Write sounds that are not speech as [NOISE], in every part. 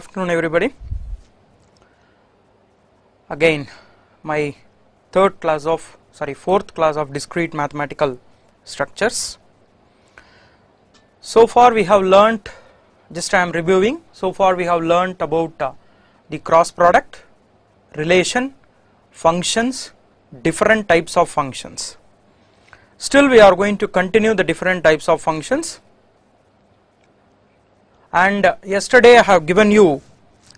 afternoon everybody again my third class of sorry fourth class of discrete mathematical structures so far we have learnt just I am reviewing so far we have learnt about uh, the cross product relation functions different types of functions still we are going to continue the different types of functions and yesterday I have given you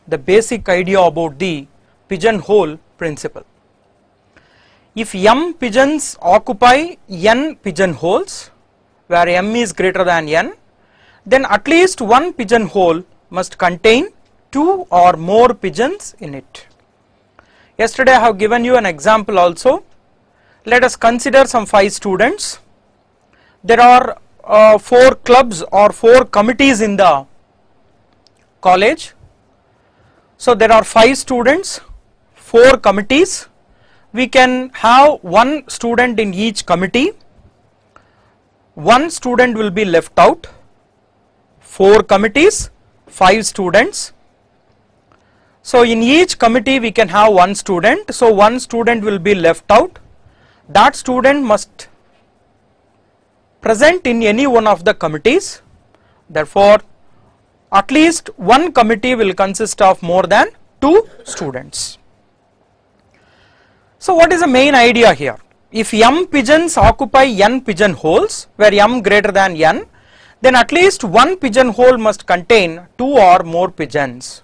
the basic idea about the pigeonhole principle. If m pigeons occupy n pigeonholes where m is greater than n, then at least one pigeonhole must contain two or more pigeons in it. Yesterday I have given you an example also. Let us consider some 5 students. There are uh, 4 clubs or 4 committees in the college. So there are 5 students, 4 committees. We can have 1 student in each committee. 1 student will be left out, 4 committees, 5 students. So in each committee we can have 1 student, so 1 student will be left out. That student must present in any one of the committees. Therefore, at least one committee will consist of more than two students. So what is the main idea here? If m pigeons occupy n pigeonholes where m greater than n, then at least one pigeonhole must contain two or more pigeons.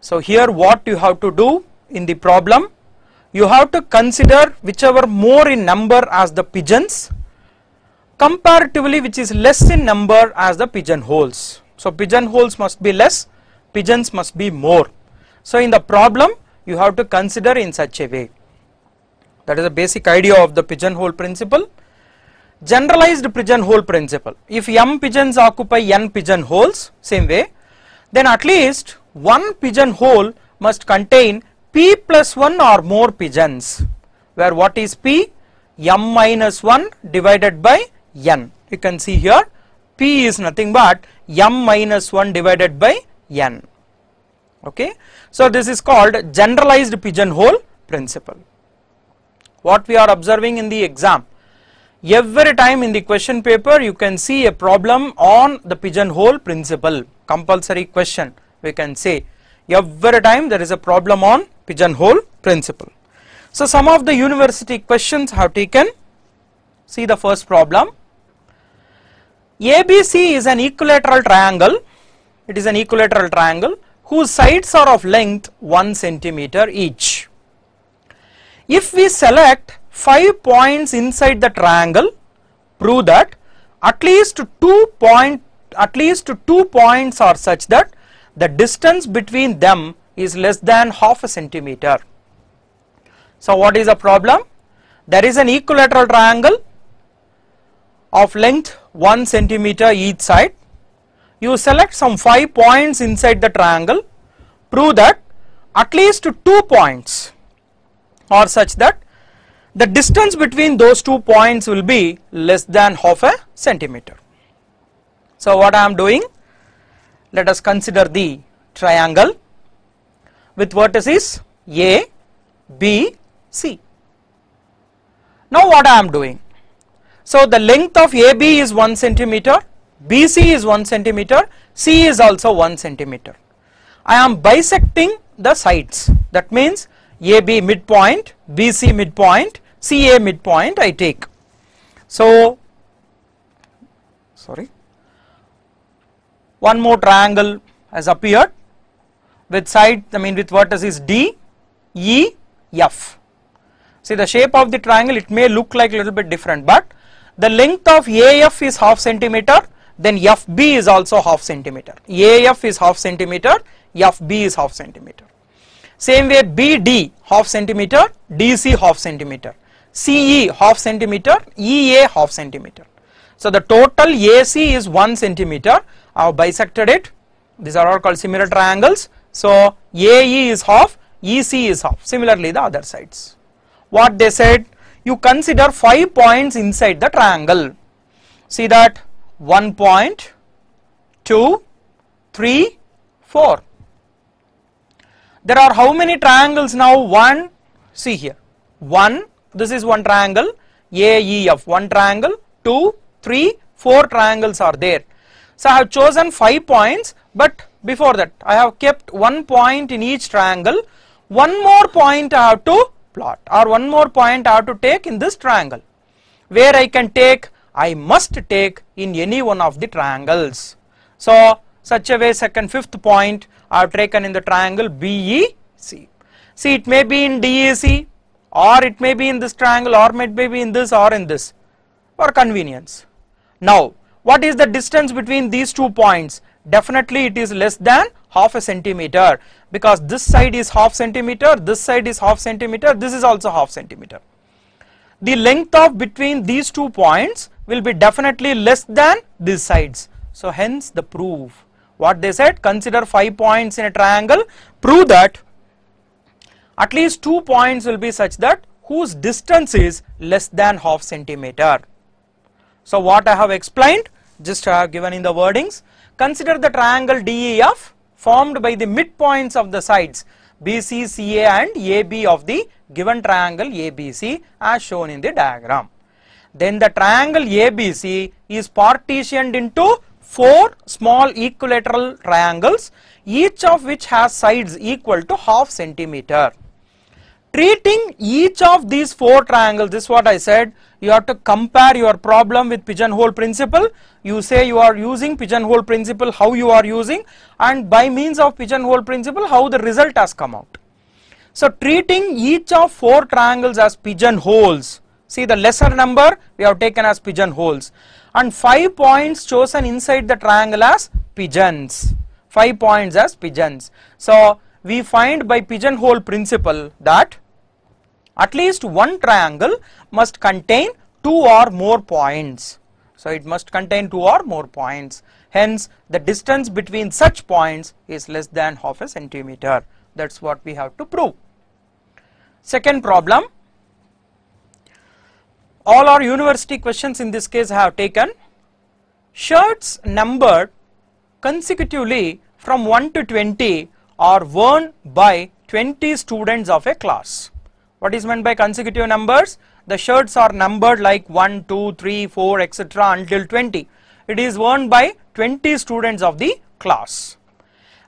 So here what you have to do in the problem, you have to consider whichever more in number as the pigeons comparatively which is less in number as the pigeonholes. So pigeonholes must be less, pigeons must be more. So in the problem you have to consider in such a way. That is the basic idea of the pigeonhole principle. Generalized pigeonhole principle. If m pigeons occupy n pigeonholes same way then at least one pigeonhole must contain p plus 1 or more pigeons where what is p m minus 1 divided by n. You can see here P is nothing but m minus 1 divided by n. Okay. So, this is called generalized pigeonhole principle. What we are observing in the exam? Every time in the question paper you can see a problem on the pigeonhole principle, compulsory question we can say. Every time there is a problem on pigeonhole principle. So, some of the university questions have taken, see the first problem ABC is an equilateral triangle, it is an equilateral triangle whose sides are of length 1 centimeter each. If we select 5 points inside the triangle, prove that at least 2 point at least 2 points are such that the distance between them is less than half a centimeter. So what is the problem? There is an equilateral triangle of length 1 centimeter each side. You select some 5 points inside the triangle, prove that at least 2 points are such that the distance between those two points will be less than half a centimeter. So, what I am doing? Let us consider the triangle with vertices A, B, C. Now, what I am doing? So the length of AB is 1 centimeter, BC is 1 centimeter, C is also 1 centimeter. I am bisecting the sides that means AB midpoint, BC midpoint, CA midpoint I take. So sorry one more triangle has appeared with side I mean with vertices D, E, F. See the shape of the triangle it may look like a little bit different but the length of AF is half centimeter then FB is also half centimeter. AF is half centimeter, FB is half centimeter. Same way BD half centimeter, DC half centimeter, CE half centimeter, EA half centimeter. So the total AC is 1 centimeter. I have bisected it. These are all called similar triangles. So AE is half, EC is half. Similarly the other sides. What they said you consider 5 points inside the triangle. See that 1 point, 2, 3, 4. There are how many triangles now? 1, see here, 1, this is one triangle, AEF, one triangle, 2, 3, 4 triangles are there. So I have chosen 5 points but before that I have kept one point in each triangle, one more point I have to plot or one more point I have to take in this triangle where I can take I must take in any one of the triangles. So such a way second fifth point I have taken in the triangle BEC. See it may be in DEC or it may be in this triangle or it may be in this or in this for convenience. Now what is the distance between these two points? definitely it is less than half a centimeter because this side is half centimeter, this side is half centimeter, this is also half centimeter. The length of between these two points will be definitely less than these sides. So hence the proof. What they said consider 5 points in a triangle, prove that at least 2 points will be such that whose distance is less than half centimeter. So what I have explained just I have given in the wordings Consider the triangle DEF formed by the midpoints of the sides BC, CA and AB of the given triangle ABC as shown in the diagram. Then the triangle ABC is partitioned into four small equilateral triangles each of which has sides equal to half centimeter. Treating each of these four triangles, this is what I said, you have to compare your problem with pigeonhole principle. You say you are using pigeonhole principle, how you are using and by means of pigeonhole principle, how the result has come out. So treating each of four triangles as pigeonholes, see the lesser number we have taken as pigeonholes and 5 points chosen inside the triangle as pigeons, 5 points as pigeons. So we find by pigeonhole principle that at least one triangle must contain two or more points. So it must contain two or more points. Hence the distance between such points is less than half a centimeter. That's what we have to prove. Second problem, all our university questions in this case have taken shirts numbered consecutively from 1 to 20 are worn by 20 students of a class. What is meant by consecutive numbers? The shirts are numbered like 1, 2, 3, 4, etc. until 20. It is worn by 20 students of the class.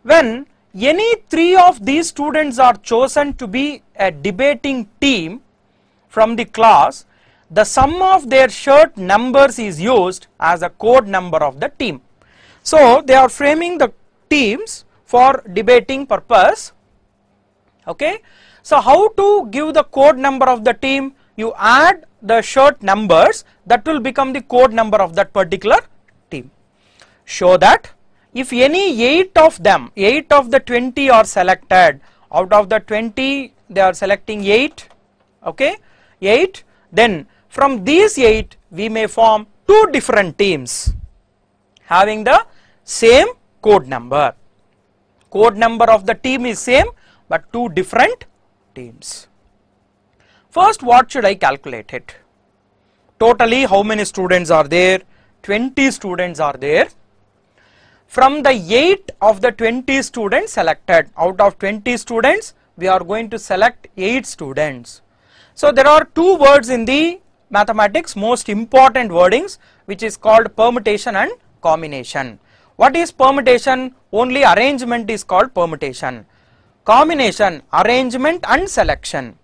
When any three of these students are chosen to be a debating team from the class, the sum of their shirt numbers is used as a code number of the team. So, they are framing the teams for debating purpose. Okay. So how to give the code number of the team? You add the shirt numbers that will become the code number of that particular team. Show that if any 8 of them, 8 of the 20 are selected, out of the 20 they are selecting 8, okay, 8, then from these 8 we may form two different teams having the same code number. Code number of the team is same but two different teams. First what should I calculate it? Totally how many students are there? 20 students are there. From the 8 of the 20 students selected, out of 20 students we are going to select 8 students. So there are two words in the mathematics most important wordings which is called permutation and combination. What is permutation? Only arrangement is called permutation combination, arrangement and selection.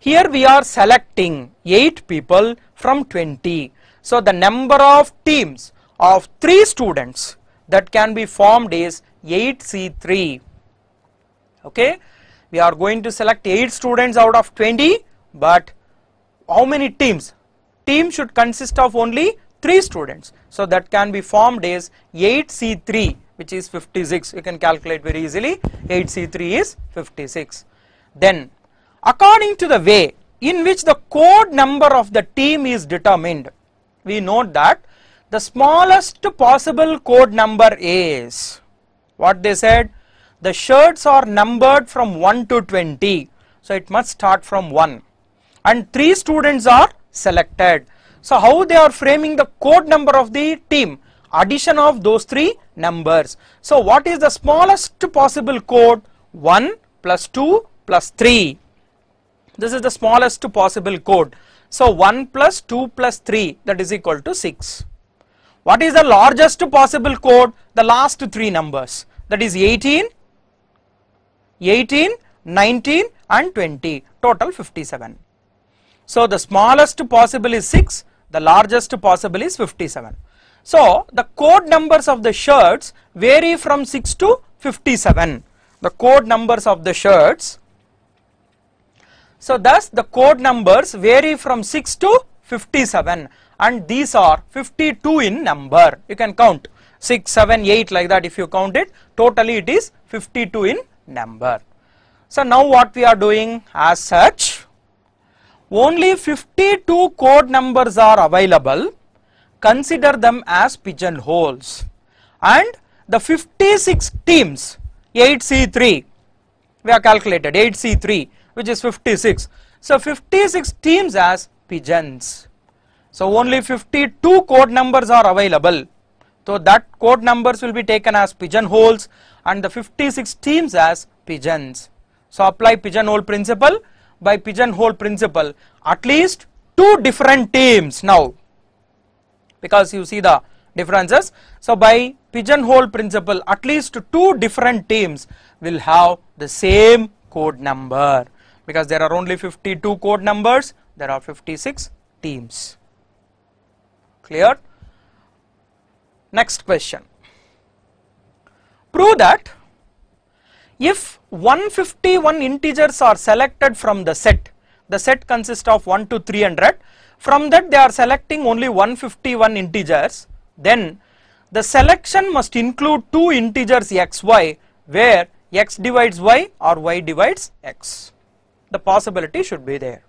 Here we are selecting 8 people from 20. So the number of teams of 3 students that can be formed is 8C3. Okay, we are going to select 8 students out of 20 but how many teams? Team should consist of only 3 students. So that can be formed is 8C3 which is 56 you can calculate very easily 8C3 is 56. Then according to the way in which the code number of the team is determined we note that the smallest possible code number is what they said the shirts are numbered from 1 to 20 so it must start from 1 and 3 students are selected. So how they are framing the code number of the team addition of those three numbers. So what is the smallest possible code? 1 plus 2 plus 3. This is the smallest possible code. So 1 plus 2 plus 3 that is equal to 6. What is the largest possible code? The last three numbers that is 18, 18, 19 and 20 total 57. So the smallest possible is 6, the largest possible is 57. So, the code numbers of the shirts vary from 6 to 57, the code numbers of the shirts. So, thus the code numbers vary from 6 to 57 and these are 52 in number, you can count 6, 7, 8 like that if you count it, totally it is 52 in number. So, now what we are doing as such, only 52 code numbers are available consider them as pigeonholes. And the 56 teams 8C3 we have calculated 8C3 which is 56. So 56 teams as pigeons. So only 52 code numbers are available. So that code numbers will be taken as pigeonholes and the 56 teams as pigeons. So apply pigeonhole principle by pigeonhole principle at least two different teams now because you see the differences. So by pigeonhole principle at least two different teams will have the same code number because there are only 52 code numbers there are 56 teams clear next question prove that if 151 integers are selected from the set the set consists of 1 to 300 from that they are selecting only 151 integers, then the selection must include two integers xy where x divides y or y divides x. The possibility should be there.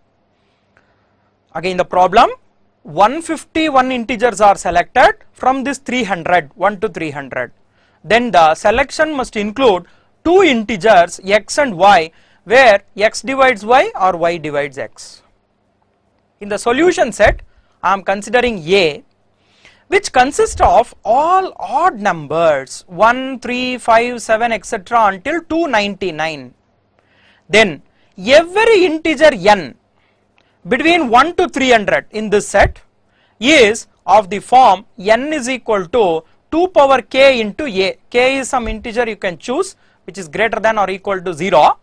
Again the problem 151 integers are selected from this 300 1 to 300 then the selection must include two integers x and y where x divides y or y divides x in the solution set I am considering A which consists of all odd numbers 1, 3, 5, 7 etc until 299. Then every integer n between 1 to 300 in this set is of the form n is equal to 2 power k into a. k is some integer you can choose which is greater than or equal to 0.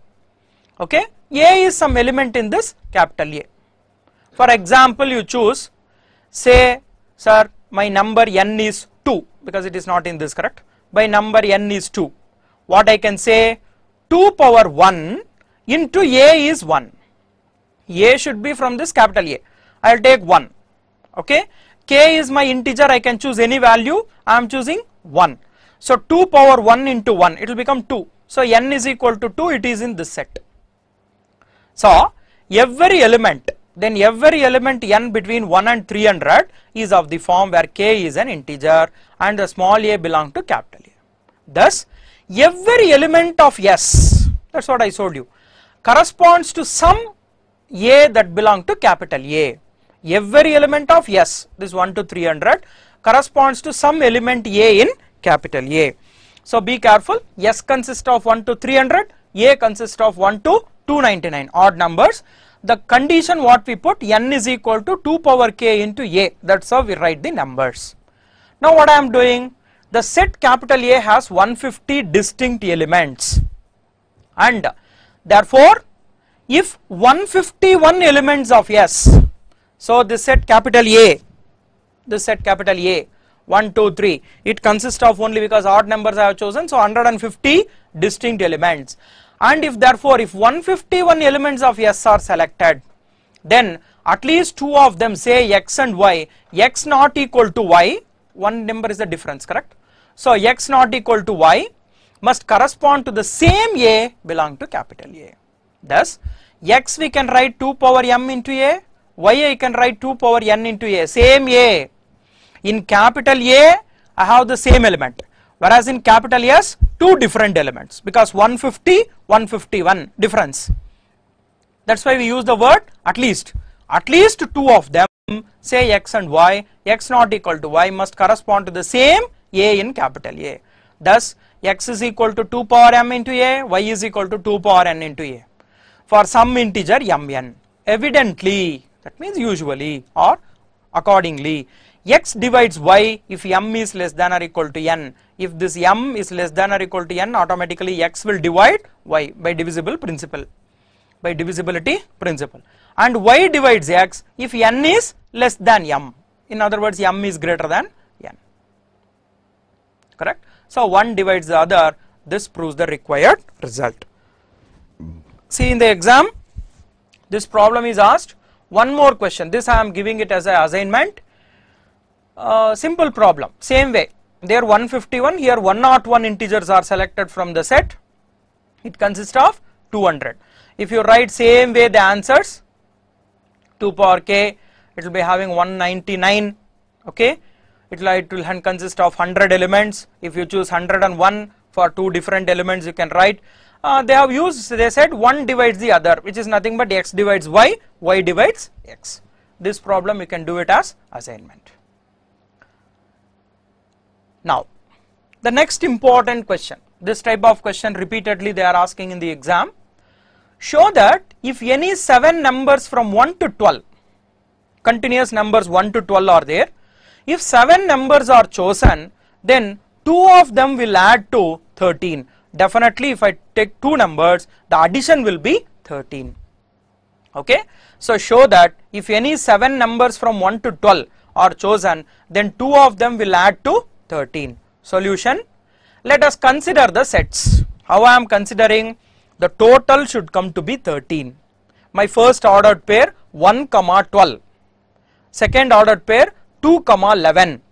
Okay. a is some element in this capital A. For example, you choose say sir my number n is 2 because it is not in this correct by number n is 2 what I can say 2 power 1 into a is 1 a should be from this capital A I will take 1 okay k is my integer I can choose any value I am choosing 1 so 2 power 1 into 1 it will become 2 so n is equal to 2 it is in this set so every element then every element n between 1 and 300 is of the form where k is an integer and the small a belong to capital A. Thus, every element of S, that is what I showed you, corresponds to some A that belong to capital A. Every element of S, this 1 to 300 corresponds to some element A in capital A. So, be careful, S consists of 1 to 300, A consists of 1 to 299 odd numbers the condition what we put n is equal to 2 power k into a that's how we write the numbers. Now what I am doing the set capital A has 150 distinct elements and therefore if 151 elements of S so the set capital A the set capital A 1 2 3 it consists of only because odd numbers I have chosen so 150 distinct elements and if therefore if 151 elements of S are selected then at least two of them say x and y x not equal to y one number is the difference correct so x not equal to y must correspond to the same a belong to capital A thus x we can write 2 power m into a y I can write 2 power n into a same a in capital A I have the same element whereas in capital S two different elements because 150 151 difference that's why we use the word at least at least two of them say x and y x not equal to y must correspond to the same a in capital A thus x is equal to 2 power m into a y is equal to 2 power n into a for some integer mn evidently that means usually or accordingly x divides y if m is less than or equal to n. If this m is less than or equal to n, automatically x will divide y by divisible principle, by divisibility principle. And y divides x if n is less than m. In other words, m is greater than n. Correct? So one divides the other. This proves the required result. See in the exam, this problem is asked. One more question. This I am giving it as an assignment uh, simple problem same way there 151 here 101 integers are selected from the set it consists of 200 if you write same way the answers 2 power k it will be having 199 okay it will, it consist of 100 elements if you choose 101 for two different elements you can write uh, they have used they said one divides the other which is nothing but x divides y y divides x this problem you can do it as assignment now, the next important question, this type of question repeatedly they are asking in the exam, show that if any 7 numbers from 1 to 12, continuous numbers 1 to 12 are there, if 7 numbers are chosen, then 2 of them will add to 13. Definitely if I take 2 numbers, the addition will be 13. Okay. So, show that if any 7 numbers from 1 to 12 are chosen, then 2 of them will add to 13. Solution, let us consider the sets. How I am considering the total should come to be 13. My first ordered pair 1 comma 12, second ordered pair 2 comma 11,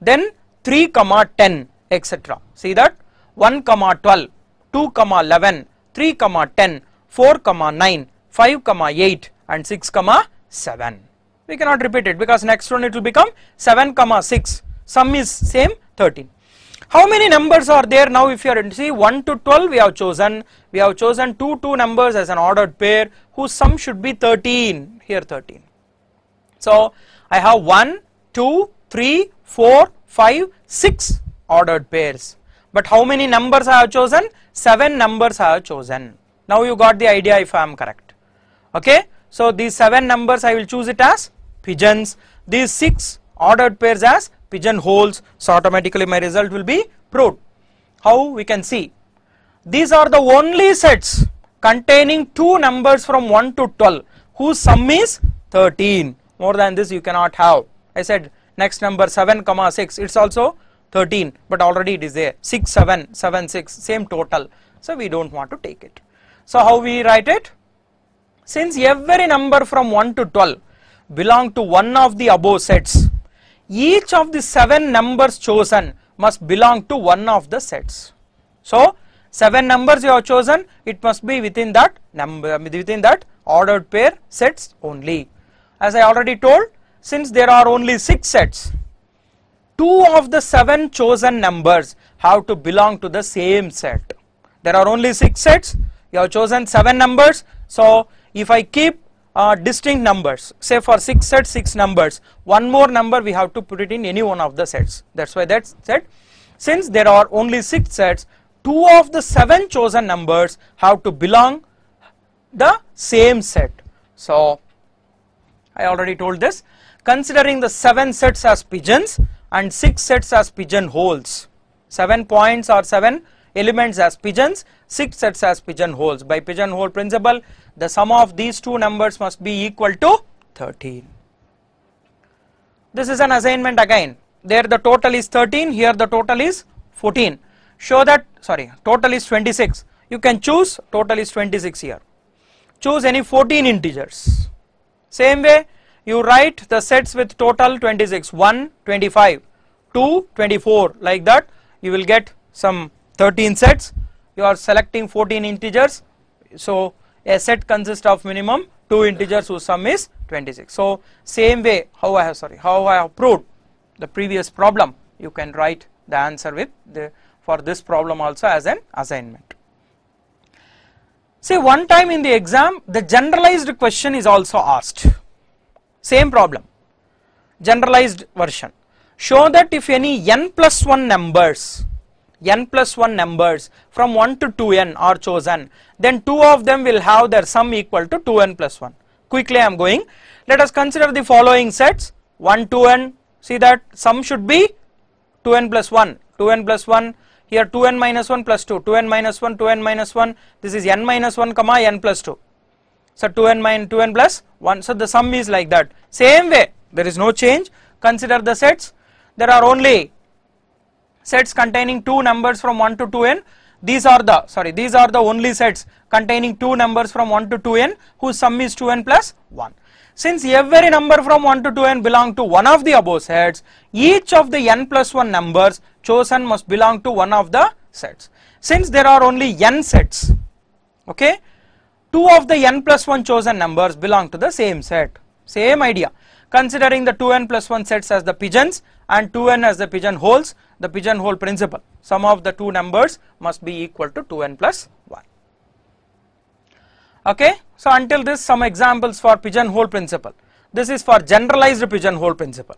then 3 comma 10 etc. See that 1 comma 12, 2 comma 11, 3 comma 10, 4 comma 9, 5 comma 8 and 6 comma 7. We cannot repeat it because next one it will become 7 comma 6, sum is same 13. How many numbers are there now if you are see 1 to 12 we have chosen we have chosen 2 2 numbers as an ordered pair whose sum should be 13 here 13. So I have 1 2 3 4 5 6 ordered pairs but how many numbers I have chosen 7 numbers I have chosen now you got the idea if I am correct okay. So these 7 numbers I will choose it as pigeons these 6 ordered pairs as Pigeon holes. so automatically my result will be proved. How we can see these are the only sets containing two numbers from 1 to 12 whose sum is 13 more than this you cannot have. I said next number 7 comma 6 it's also 13 but already it is there 6 7 7 6 same total so we don't want to take it. So how we write it? Since every number from 1 to 12 belong to one of the above sets each of the 7 numbers chosen must belong to one of the sets. So, 7 numbers you have chosen it must be within that number within that ordered pair sets only. As I already told since there are only 6 sets 2 of the 7 chosen numbers have to belong to the same set. There are only 6 sets you have chosen 7 numbers. So, if I keep uh, distinct numbers say for 6 sets 6 numbers one more number we have to put it in any one of the sets that's why that set since there are only 6 sets 2 of the 7 chosen numbers have to belong the same set so I already told this considering the 7 sets as pigeons and 6 sets as pigeon holes 7 points or 7 elements as pigeons, 6 sets as pigeon holes. By pigeonhole principle, the sum of these two numbers must be equal to 13. This is an assignment again. There the total is 13, here the total is 14. Show that, sorry, total is 26. You can choose, total is 26 here. Choose any 14 integers. Same way, you write the sets with total 26, 1, 25, 2, 24 like that. You will get some 13 sets you are selecting 14 integers so a set consists of minimum 2 integers whose sum is 26 so same way how I have sorry how I have proved the previous problem you can write the answer with the for this problem also as an assignment. Say one time in the exam the generalized question is also asked same problem generalized version show that if any n plus 1 numbers n plus 1 numbers from 1 to 2n are chosen, then 2 of them will have their sum equal to 2n plus 1. Quickly I am going. Let us consider the following sets 1, 2n, see that sum should be 2n plus 1, 2n plus 1, here 2n minus 1 plus 2, 2n minus 1, 2n minus 1, this is n minus 1 comma n plus 2. So 2n minus 2n plus 1, so the sum is like that. Same way, there is no change, consider the sets, there are only sets containing two numbers from 1 to 2n these are the sorry these are the only sets containing two numbers from 1 to 2n whose sum is 2n plus 1 since every number from 1 to 2n belong to one of the above sets each of the n plus 1 numbers chosen must belong to one of the sets since there are only n sets okay two of the n plus 1 chosen numbers belong to the same set same idea considering the 2n plus 1 sets as the pigeons and 2n as the pigeon holes the pigeonhole principle. Sum of the two numbers must be equal to 2n plus 1. Okay. So, until this some examples for pigeonhole principle. This is for generalized pigeonhole principle.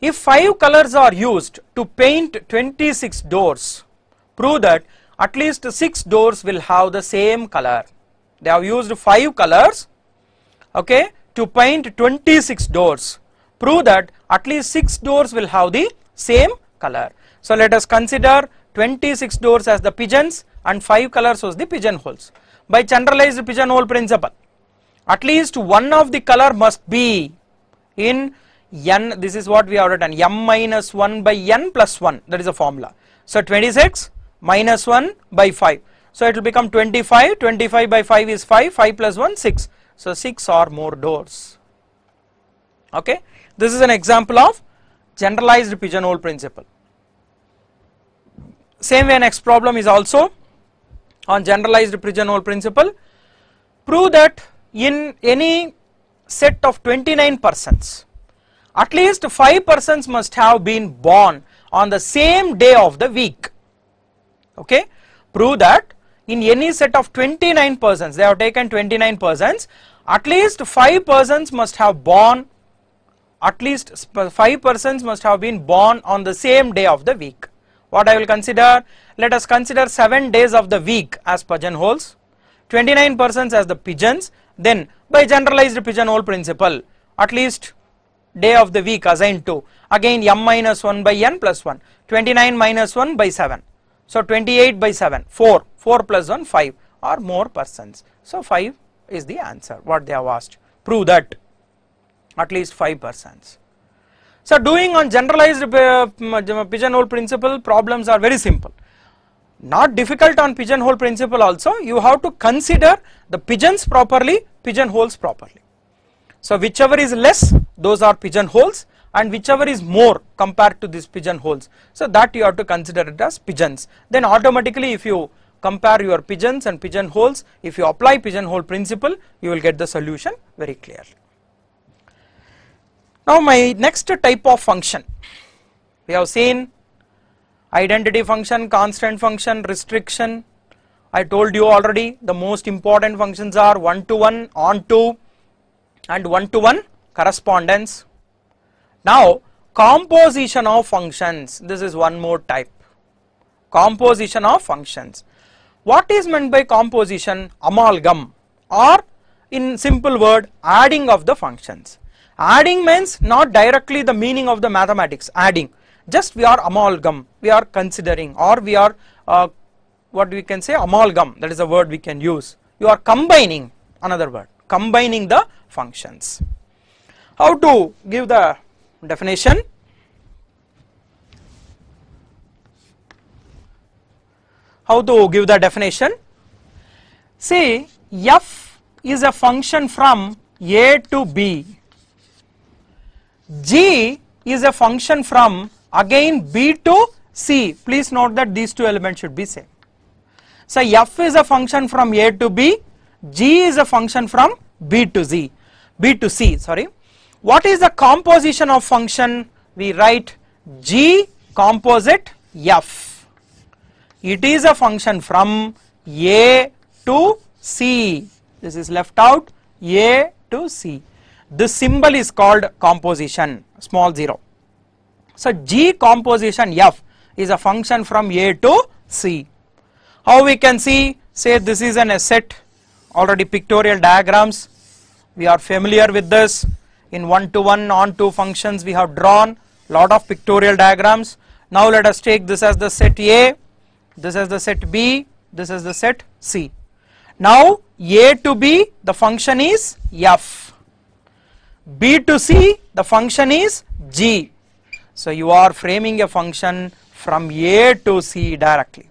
If 5 colors are used to paint 26 doors, prove that at least 6 doors will have the same color. They have used 5 colors okay, to paint 26 doors. Prove that at least 6 doors will have the same color. So let us consider 26 doors as the pigeons and 5 colors as the pigeonholes. By generalized pigeonhole principle, at least one of the color must be in n, this is what we have written, m minus 1 by n plus 1, that is a formula. So 26 minus 1 by 5. So it will become 25, 25 by 5 is 5, 5 plus 1 6. So 6 or more doors. Okay. This is an example of generalized pigeonhole principle. Same way next problem is also on generalized pigeonhole principle. Prove that in any set of 29 persons, at least 5 persons must have been born on the same day of the week. Okay? Prove that in any set of 29 persons, they have taken 29 persons, at least 5 persons must have born at least 5 persons must have been born on the same day of the week. What I will consider? Let us consider 7 days of the week as pigeonholes, 29 persons as the pigeons, then by generalized pigeonhole principle, at least day of the week assigned to again m minus 1 by n plus 1, 29 minus 1 by 7. So, 28 by 7, 4, 4 plus 1, 5 or more persons. So, 5 is the answer what they have asked. Prove that at least 5 percent. So doing on generalized uh, uh, pigeonhole principle problems are very simple. Not difficult on pigeonhole principle also you have to consider the pigeons properly pigeonholes properly. So whichever is less those are pigeonholes and whichever is more compared to these pigeonholes. So that you have to consider it as pigeons. Then automatically if you compare your pigeons and pigeonholes, if you apply pigeonhole principle, you will get the solution very clearly. Now my next type of function, we have seen identity function, constant function, restriction. I told you already the most important functions are one to one, on to and one to one correspondence. Now composition of functions, this is one more type, composition of functions. What is meant by composition? Amalgam or in simple word adding of the functions. Adding means not directly the meaning of the mathematics, adding. Just we are amalgam, we are considering or we are uh, what we can say amalgam, that is a word we can use. You are combining, another word, combining the functions. How to give the definition? How to give the definition? Say f is a function from a to b G is a function from again B to C. Please note that these two elements should be same. So, F is a function from A to B, G is a function from B to Z, B to C sorry. What is the composition of function? We write G composite F. It is a function from A to C. This is left out A to C. This symbol is called composition small 0. So G composition F is a function from A to C. How we can see say this is an asset already pictorial diagrams we are familiar with this in one to one on two functions we have drawn lot of pictorial diagrams. Now let us take this as the set A, this as the set B, this as the set C. Now A to B the function is F B to C the function is G. So you are framing a function from A to C directly.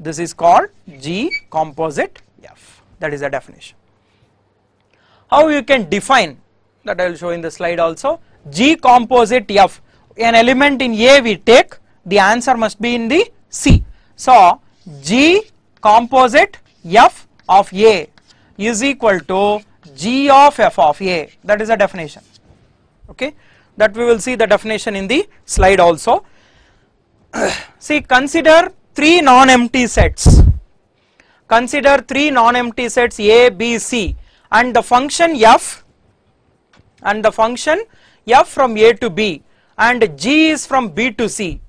This is called G composite F that is the definition. How you can define that I will show in the slide also G composite F an element in A we take the answer must be in the C. So G composite F of A is equal to g of f of a that is a definition okay that we will see the definition in the slide also. [CLEARS THROAT] see consider three non-empty sets consider three non-empty sets a, b, c and the function f and the function f from a to b and g is from b to c.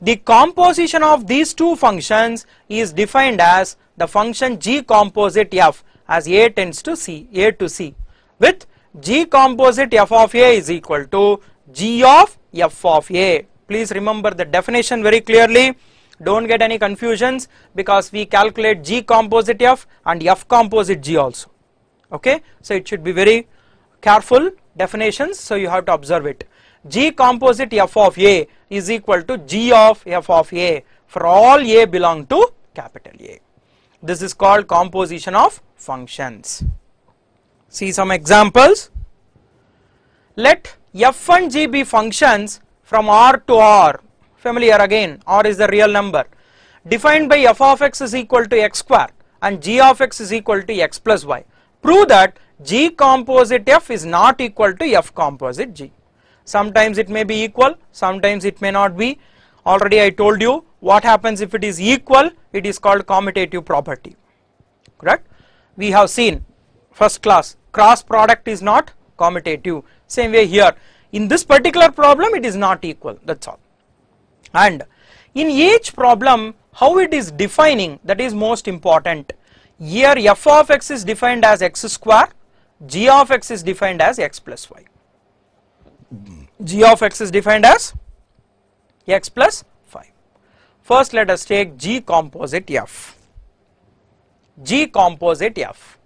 The composition of these two functions is defined as the function g composite f as A tends to C, A to C with G composite F of A is equal to G of F of A. Please remember the definition very clearly. Don't get any confusions because we calculate G composite F and F composite G also. Okay, so it should be very careful definitions. So you have to observe it. G composite F of A is equal to G of F of A for all A belong to capital A. This is called composition of functions. See some examples. Let f and g be functions from r to r, familiar again, r is the real number, defined by f of x is equal to x square and g of x is equal to x plus y. Prove that g composite f is not equal to f composite g. Sometimes it may be equal, sometimes it may not be. Already I told you what happens if it is equal, it is called commutative property, correct we have seen first class cross product is not commutative same way here in this particular problem it is not equal that's all and in each problem how it is defining that is most important here f of x is defined as x square g of x is defined as x plus y g of x is defined as x plus 5 first let us take g composite f G composite f.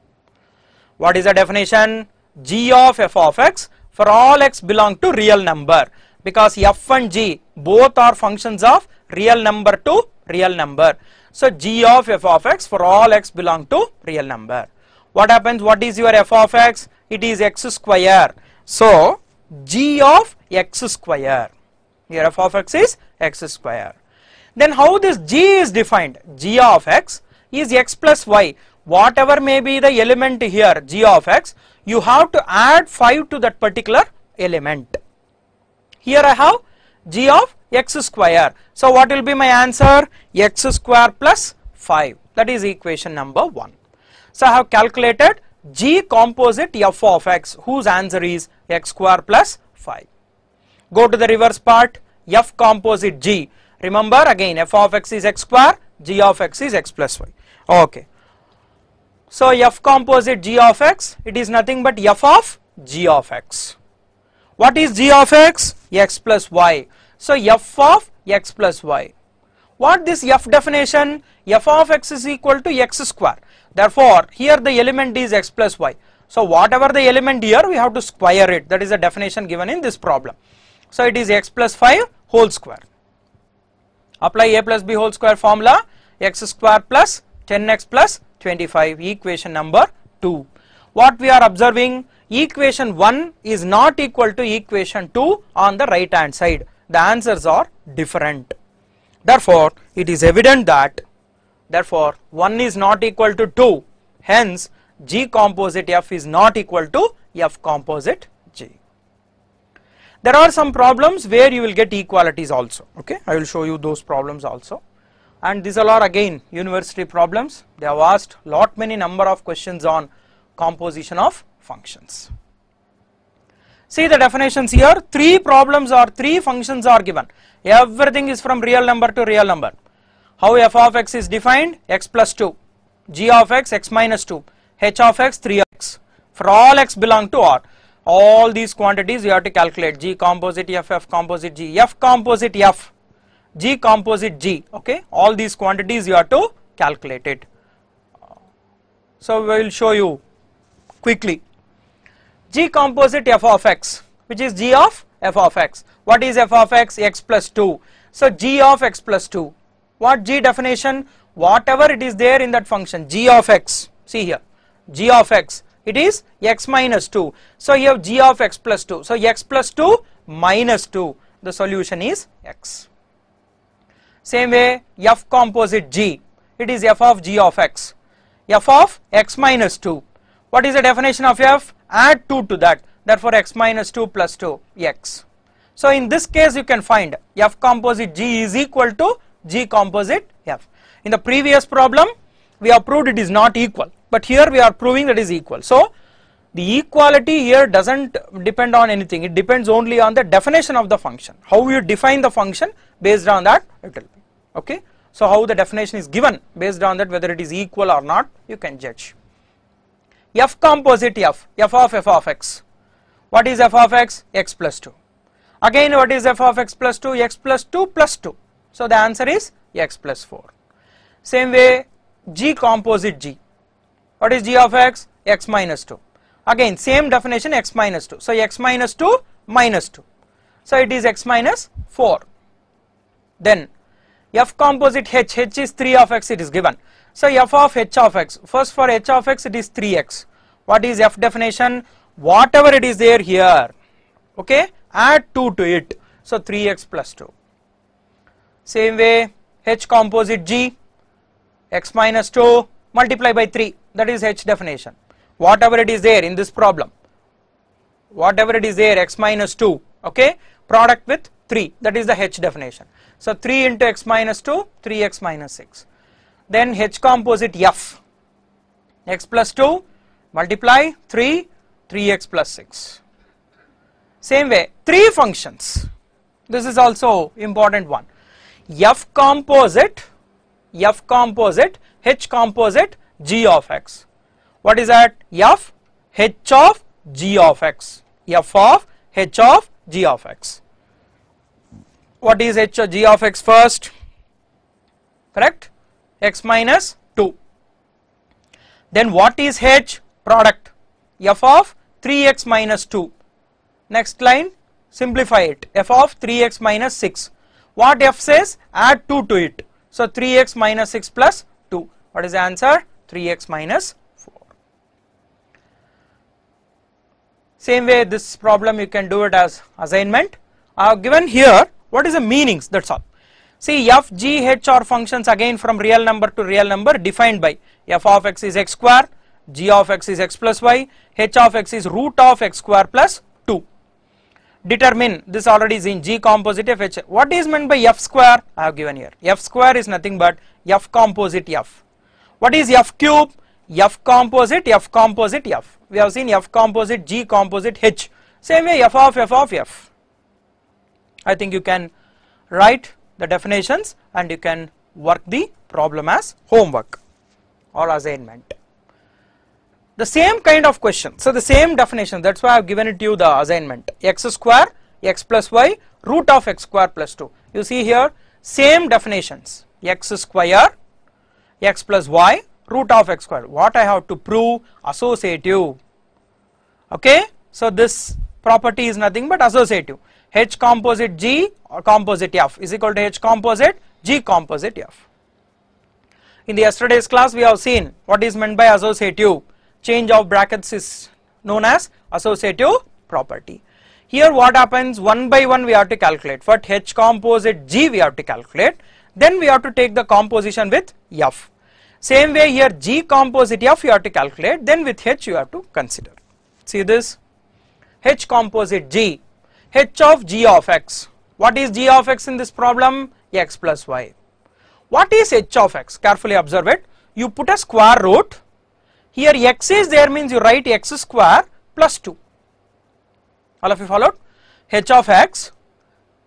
What is the definition? G of f of x for all x belong to real number because f and g both are functions of real number to real number. So g of f of x for all x belong to real number. What happens? What is your f of x? It is x square. So g of x square. Here f of x is x square. Then how this g is defined? g of x is x plus y. Whatever may be the element here g of x, you have to add 5 to that particular element. Here I have g of x square. So what will be my answer? x square plus 5 that is equation number 1. So I have calculated g composite f of x whose answer is x square plus 5. Go to the reverse part f composite g. Remember again f of x is x square g of x is x plus y okay so f composite g of x it is nothing but f of g of x what is g of x x plus y so f of x plus y what this f definition f of x is equal to x square therefore here the element is x plus y so whatever the element here we have to square it that is the definition given in this problem so it is x plus 5 whole square Apply a plus b whole square formula x square plus 10x plus 25 equation number 2. What we are observing equation 1 is not equal to equation 2 on the right hand side. The answers are different. Therefore, it is evident that therefore 1 is not equal to 2 hence G composite F is not equal to F composite there are some problems where you will get equalities also, okay. I will show you those problems also and these are again university problems. They have asked lot many number of questions on composition of functions. See the definitions here, three problems or three functions are given. Everything is from real number to real number. How f of x is defined? x plus 2, g of x, x minus 2, h of x, 3x. For all x belong to R all these quantities you have to calculate G composite F, F composite G, F composite F, G composite G, okay. All these quantities you have to calculate it. So, we will show you quickly. G composite F of x, which is G of F of x. What is F of x? x plus 2. So, G of x plus 2. What G definition? Whatever it is there in that function, G of x, see here, G of x it is x minus 2. So you have g of x plus 2. So x plus 2 minus 2. The solution is x. Same way f composite g. It is f of g of x. f of x minus 2. What is the definition of f? Add 2 to that. Therefore x minus 2 plus 2 x. So in this case you can find f composite g is equal to g composite f. In the previous problem we have proved it is not equal but here we are proving that is equal. So the equality here does not depend on anything, it depends only on the definition of the function, how you define the function based on that it will be, okay. So how the definition is given based on that whether it is equal or not you can judge. f composite f, f of f of x, what is f of x? x plus 2. Again what is f of x plus 2? x plus 2 plus 2. So the answer is x plus 4. Same way G composite G, what is g of x? x minus 2. Again same definition x minus 2. So x minus 2 minus 2. So it is x minus 4. Then f composite h, h is 3 of x it is given. So f of h of x, first for h of x it is 3x. What is f definition? Whatever it is there here, okay, add 2 to it. So 3x plus 2. Same way h composite g, x minus 2 multiply by 3 that is H definition. Whatever it is there in this problem, whatever it is there x minus 2, okay, product with 3 that is the H definition. So 3 into x minus 2, 3x minus 6. Then H composite F, x plus 2 multiply 3, 3x plus 6. Same way, 3 functions, this is also important one. F composite, F composite, H composite g of x. What is that? f h of g of x, f of h of g of x. What is h of g of x first? Correct? x minus 2. Then what is h? Product f of 3x minus 2. Next line simplify it f of 3x minus 6. What f says? Add 2 to it. So, 3x minus 6 plus 2. What is the answer? 3x minus 4. Same way this problem you can do it as assignment. I have given here what is the meanings that is all. See f, g, h are functions again from real number to real number defined by f of x is x square, g of x is x plus y, h of x is root of x square plus 2. Determine this already is in g composite of h. What is meant by f square? I have given here. f square is nothing but f composite f. What is F cube? F composite, F composite, F. We have seen F composite, G composite, H. Same way F of F of F. I think you can write the definitions and you can work the problem as homework or assignment. The same kind of question, so the same definition that is why I have given it to you the assignment x square x plus y root of x square plus 2. You see here same definitions x square x plus y root of x square. What I have to prove? Associative. Okay. So, this property is nothing but associative. H composite G or uh, composite F is equal to H composite G composite F. In the yesterday's class we have seen what is meant by associative. Change of brackets is known as associative property. Here what happens one by one we have to calculate. For H composite G we have to calculate then we have to take the composition with F. Same way here G composite F you have to calculate then with H you have to consider. See this H composite G, H of G of X. What is G of X in this problem? X plus Y. What is H of X? Carefully observe it. You put a square root. Here X is there means you write X square plus 2. All of you followed? H of X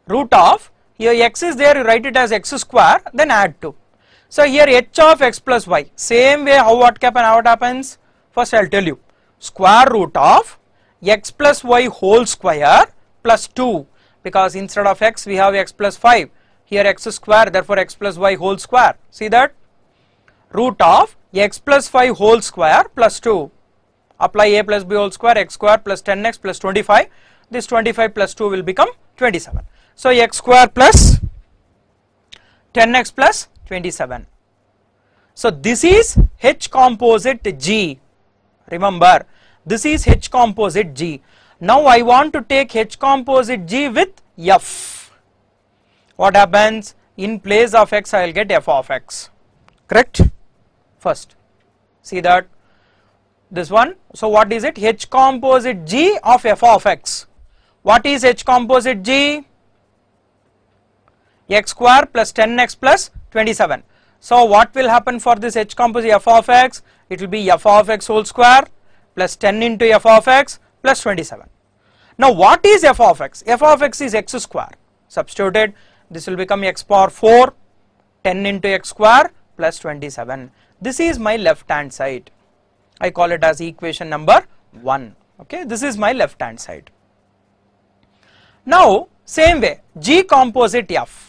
root of your x is there, you write it as x square, then add 2. So here h of x plus y, same way how what happen, how it happens? First I will tell you, square root of x plus y whole square plus 2 because instead of x we have x plus 5, here x square therefore x plus y whole square, see that? Root of x plus 5 whole square plus 2, apply a plus b whole square, x square plus 10x plus 25, this 25 plus 2 will become 27. So, x square plus 10x plus 27. So, this is H composite G. Remember, this is H composite G. Now, I want to take H composite G with F. What happens? In place of x, I will get f of x. Correct? First, see that this one. So, what is it? H composite G of f of x. What is H composite G? x square plus 10x plus 27. So what will happen for this h composite f of x? It will be f of x whole square plus 10 into f of x plus 27. Now what is f of x? f of x is x square. Substituted this will become x power 4 10 into x square plus 27. This is my left hand side. I call it as equation number 1. Okay, this is my left hand side. Now same way g composite f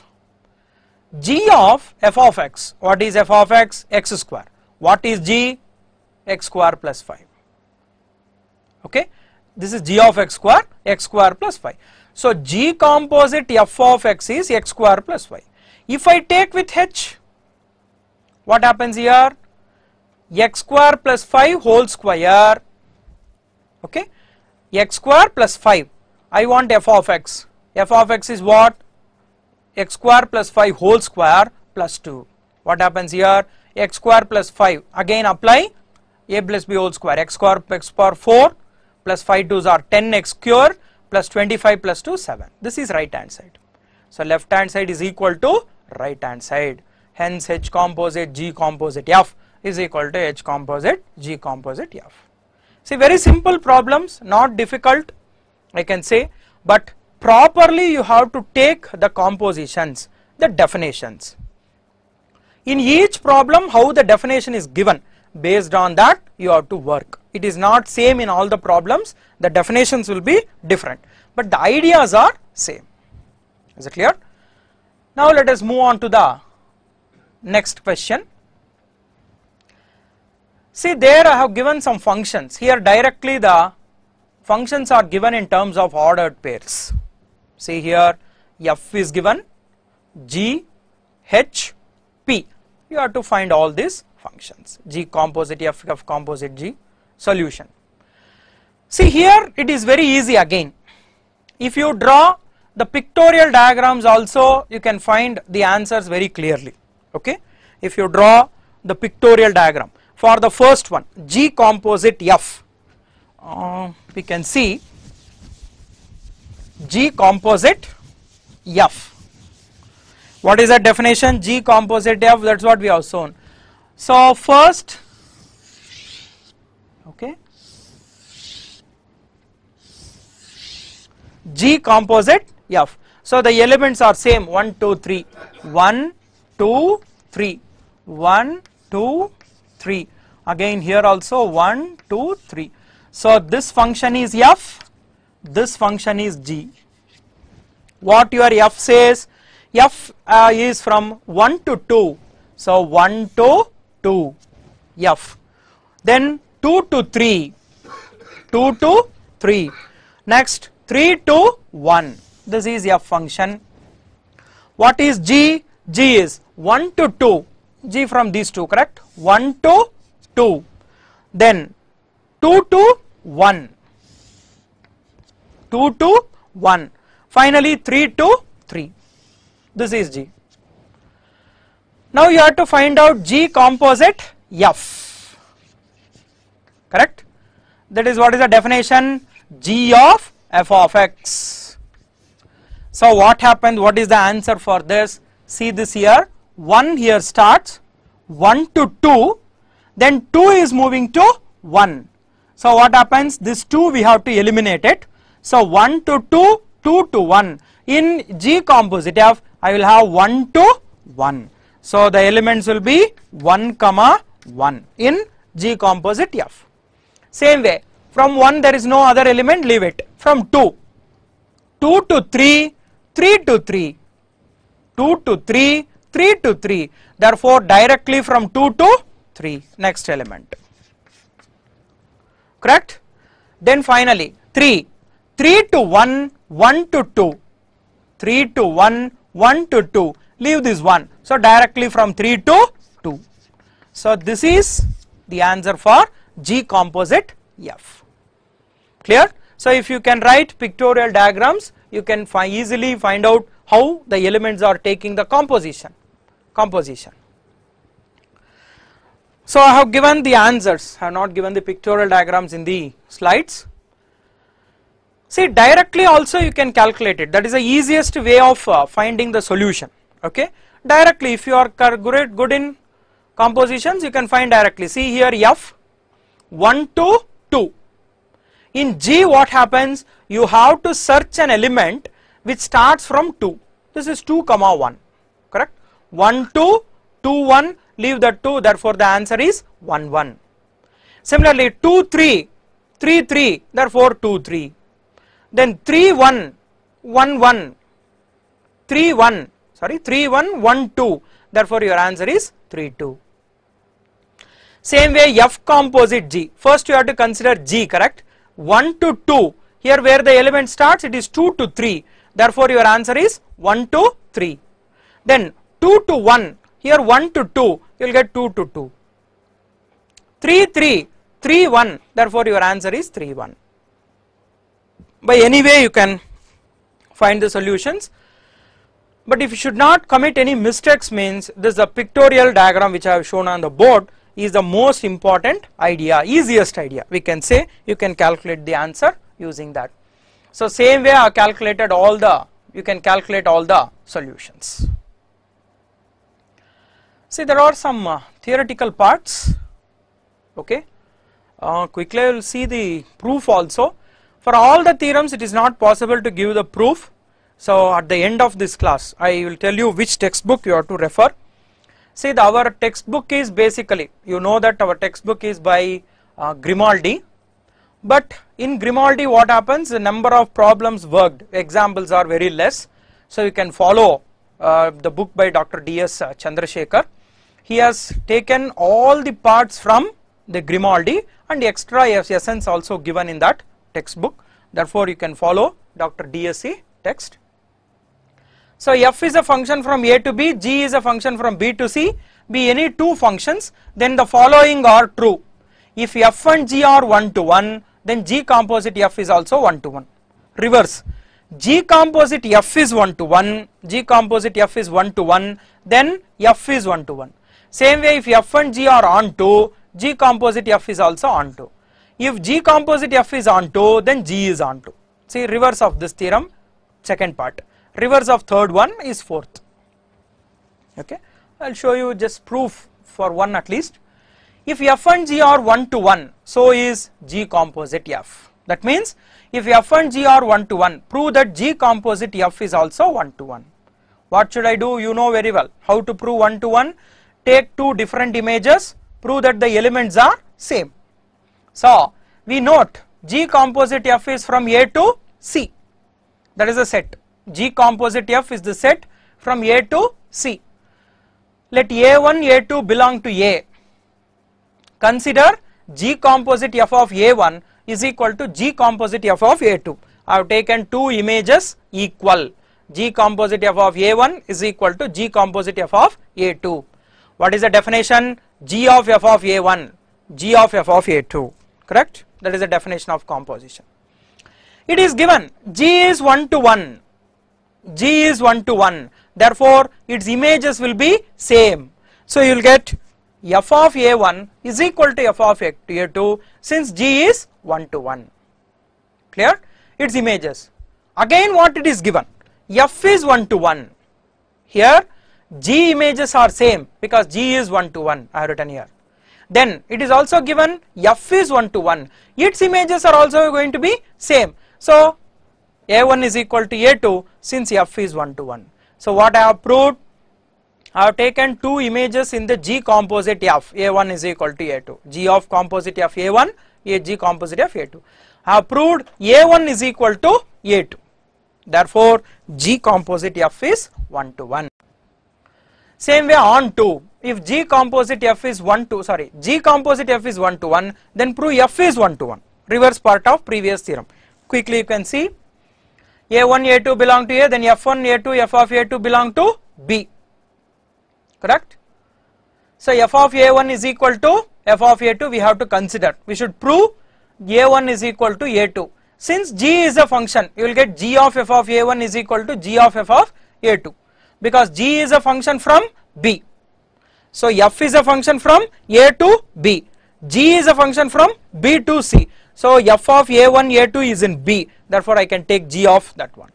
g of f of x. What is f of x? x square. What is g? x square plus 5. Okay. This is g of x square, x square plus 5. So, g composite f of x is x square plus 5. If I take with h, what happens here? x square plus 5 whole square, okay. x square plus 5, I want f of x. f of x is what? x square plus 5 whole square plus 2. What happens here? x square plus 5 again apply a plus b whole square x square x power 4 plus 5 2s are 10 x square plus 25 plus 2 7. This is right hand side. So left hand side is equal to right hand side. Hence H composite G composite F is equal to H composite G composite F. See very simple problems not difficult I can say but properly you have to take the compositions, the definitions. In each problem how the definition is given based on that you have to work. It is not same in all the problems the definitions will be different but the ideas are same. Is it clear? Now let us move on to the next question. See there I have given some functions here directly the functions are given in terms of ordered pairs. See here F is given G H P. You have to find all these functions G composite F of composite G solution. See here it is very easy again. If you draw the pictorial diagrams also you can find the answers very clearly okay. If you draw the pictorial diagram for the first one G composite F uh, we can see G composite F. What is the definition? G composite F, that is what we have shown. So, first, okay, G composite F. So, the elements are same 1, 2, 3, 1, 2, 3, 1, 2, 3. Again, here also 1, 2, 3. So, this function is F, this function is G what your f says f uh, is from 1 to 2 so 1 to 2 f then 2 to 3 2 to 3 next 3 to 1 this is f function what is g g is 1 to 2 g from these two correct 1 to 2 then 2 to 1 2 to 1 Finally, 3 to 3. This is G. Now you have to find out G composite F. Correct? That is what is the definition G of f of x. So what happened? What is the answer for this? See this here. 1 here starts 1 to 2 then 2 is moving to 1. So what happens? This 2 we have to eliminate it. So 1 to 2 2 to 1. In G of I will have 1 to 1. So the elements will be 1 comma 1 in G composite F. Same way, from 1 there is no other element, leave it. From 2, 2 to 3, 3 to 3, 2 to 3, 3 to 3. Therefore, directly from 2 to 3, next element. Correct? Then finally, 3, 3 to 1, 1 to 2, 3 to 1, 1 to 2, leave this 1. So, directly from 3 to 2. So, this is the answer for G composite F. Clear? So, if you can write pictorial diagrams, you can fi easily find out how the elements are taking the composition. composition. So, I have given the answers, I have not given the pictorial diagrams in the slides. See directly also you can calculate it that is the easiest way of uh, finding the solution okay. Directly if you are great good in compositions you can find directly see here F 1 to 2. In G what happens you have to search an element which starts from 2 this is 2 comma 1 correct 1 2 2 1 leave the 2 therefore the answer is 1 1. Similarly 2 3 3 3 therefore 2 3 then 3 1 1 1 3 1 sorry 3 1 1 2 therefore your answer is 3 2. Same way F composite G first you have to consider G correct 1 to 2 here where the element starts it is 2 to 3 therefore your answer is 1 to 3. Then 2 to 1 here 1 to 2 you will get 2 to 2. 3 3 3 1 therefore your answer is 3 1 by any way you can find the solutions but if you should not commit any mistakes means this the pictorial diagram which I have shown on the board is the most important idea easiest idea we can say you can calculate the answer using that. So same way I calculated all the you can calculate all the solutions. See there are some uh, theoretical parts okay uh, quickly I will see the proof also for all the theorems it is not possible to give the proof. So at the end of this class I will tell you which textbook you have to refer. See the, our textbook is basically you know that our textbook is by uh, Grimaldi but in Grimaldi what happens the number of problems worked examples are very less. So you can follow uh, the book by Dr. D.S. Uh, Chandrasekhar. He has taken all the parts from the Grimaldi and the extra essence also given in that textbook therefore you can follow Dr. DSE text. So f is a function from a to b, g is a function from b to c, be any two functions then the following are true. If f and g are 1 to 1 then g composite f is also 1 to 1. Reverse g composite f is 1 to 1, g composite f is 1 to 1 then f is 1 to 1. Same way if f and g are onto, g composite f is also onto. If G composite F is onto, then G is onto. See reverse of this theorem, second part. Reverse of third one is fourth. Okay, I'll show you just proof for one at least. If F and G are one to one, so is G composite F. That means if F and G are one to one, prove that G composite F is also one to one. What should I do? You know very well how to prove one to one. Take two different images, prove that the elements are same. So, we note G composite F is from A to C that is a set G composite F is the set from A to C. Let A1 A2 belong to A. Consider G composite F of A1 is equal to G composite F of A2. I have taken two images equal G composite F of A1 is equal to G composite F of A2. What is the definition? G of F of A1, G of F of A2 correct that is the definition of composition it is given g is 1 to 1 g is 1 to 1 therefore its images will be same so you will get f of a1 is equal to f of a2 since g is 1 to 1 clear its images again what it is given f is 1 to 1 here g images are same because g is 1 to 1 I have written here then it is also given f is 1 to 1. Its images are also going to be same. So a1 is equal to a2 since f is 1 to 1. So what I have proved? I have taken two images in the G composite F, A1 is equal to A2, G of composite F A1, A G composite F A2. I have proved A1 is equal to A2. Therefore, G composite F is 1 to 1. Same way on 2, if G composite F is 1 to sorry G composite F is 1 to 1 then prove F is 1 to 1 reverse part of previous theorem quickly you can see A1 A2 belong to A then F1 A2 F of A2 belong to B correct so F of A1 is equal to F of A2 we have to consider we should prove A1 is equal to A2 since G is a function you will get G of F of A1 is equal to G of F of A2 because G is a function from B so f is a function from a to b, g is a function from b to c. So f of a1, a2 is in b, therefore I can take g of that one.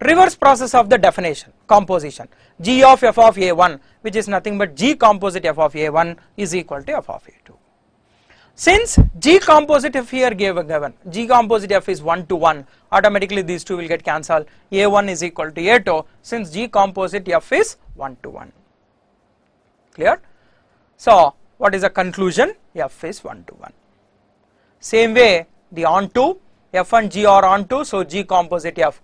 Reverse process of the definition, composition, g of f of a1 which is nothing but g composite f of a1 is equal to f of a2. Since g composite f here given, g composite f is 1 to 1, automatically these two will get cancelled, a1 is equal to a2 since g composite f is 1 to 1 clear. So, what is the conclusion? F is 1 to 1. Same way the onto F and G are onto, so G composite F.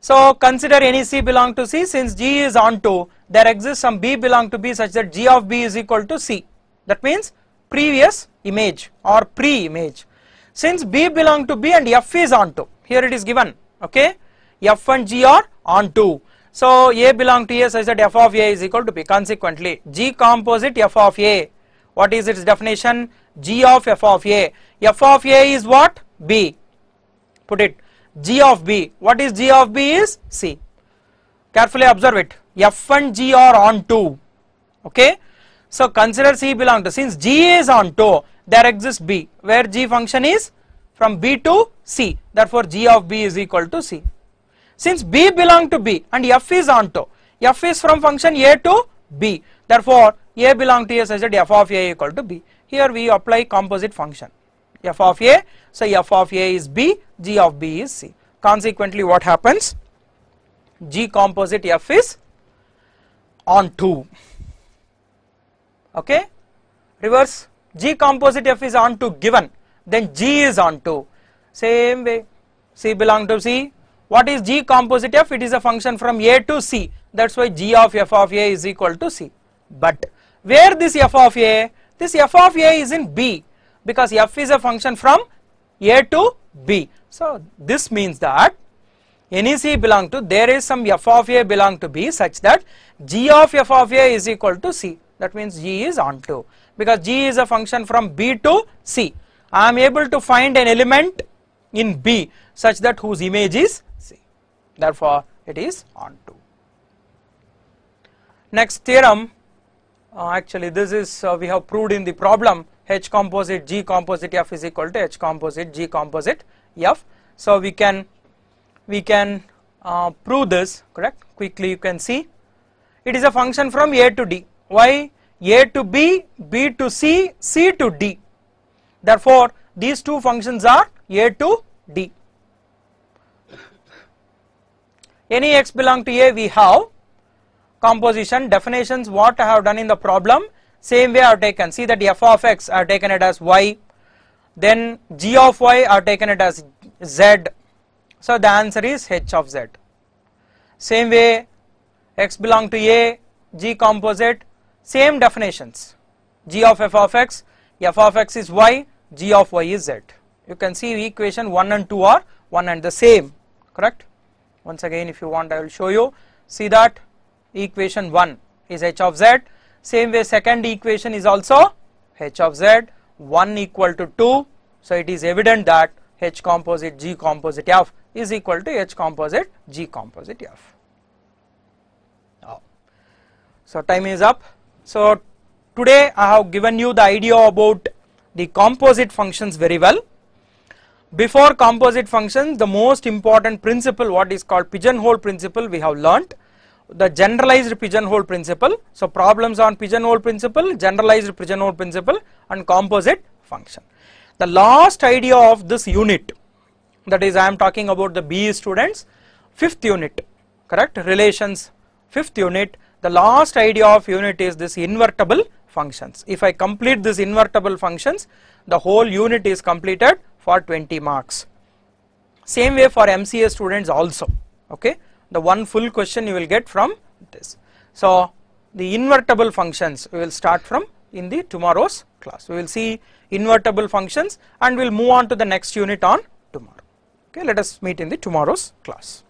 So, consider any C belong to C since G is onto there exists some B belong to B such that G of B is equal to C that means previous image or pre-image. Since B belong to B and F is onto here it is given okay F and G are onto so A belong to A such that f of A is equal to B. Consequently, G composite f of A. What is its definition? G of f of A. f of A is what? B. Put it. G of B. What is G of B is C. Carefully observe it. F and G are on 2. Okay. So consider C belong to. Since G is on 2, there exists B where G function is from B to C. Therefore, G of B is equal to C. Since B belong to B and F is onto, F is from function A to B. Therefore, A belong to A such that F of A equal to B. Here we apply composite function. F of A, So F of A is B, G of B is C. Consequently, what happens? G composite F is onto. Okay? Reverse G composite F is onto given, then G is onto. Same way, C belong to C, what is g composite f? It is a function from a to c that is why g of f of a is equal to c. But where this f of a? This f of a is in b because f is a function from a to b. So this means that any c belong to there is some f of a belong to b such that g of f of a is equal to c that means g is onto because g is a function from b to c. I am able to find an element in B such that whose image is C. Therefore, it is onto. Next theorem uh, actually this is uh, we have proved in the problem H composite G composite F is equal to H composite G composite F. So, we can we can uh, prove this correct quickly you can see it is a function from A to D why A to B, B to C, C to D therefore, these two functions are a to D. Any x belong to A we have composition definitions what I have done in the problem same way I have taken see that f of x I have taken it as y then g of y I have taken it as z so the answer is h of z. Same way x belong to A g composite same definitions g of f of x f of x is y g of y is z you can see equation 1 and 2 are one and the same correct once again if you want I will show you see that equation 1 is h of z same way second equation is also h of z 1 equal to 2 so it is evident that h composite g composite f is equal to h composite g composite f. Oh. So time is up. So today I have given you the idea about the composite functions very well. Before composite functions, the most important principle what is called pigeonhole principle we have learnt the generalized pigeonhole principle. So, problems on pigeonhole principle, generalized pigeonhole principle and composite function. The last idea of this unit that is I am talking about the BE students fifth unit correct relations fifth unit the last idea of unit is this invertible functions. If I complete this invertible functions the whole unit is completed for 20 marks. Same way for MCA students also, okay. The one full question you will get from this. So, the invertible functions we will start from in the tomorrow's class. We will see invertible functions and we will move on to the next unit on tomorrow. Okay, let us meet in the tomorrow's class.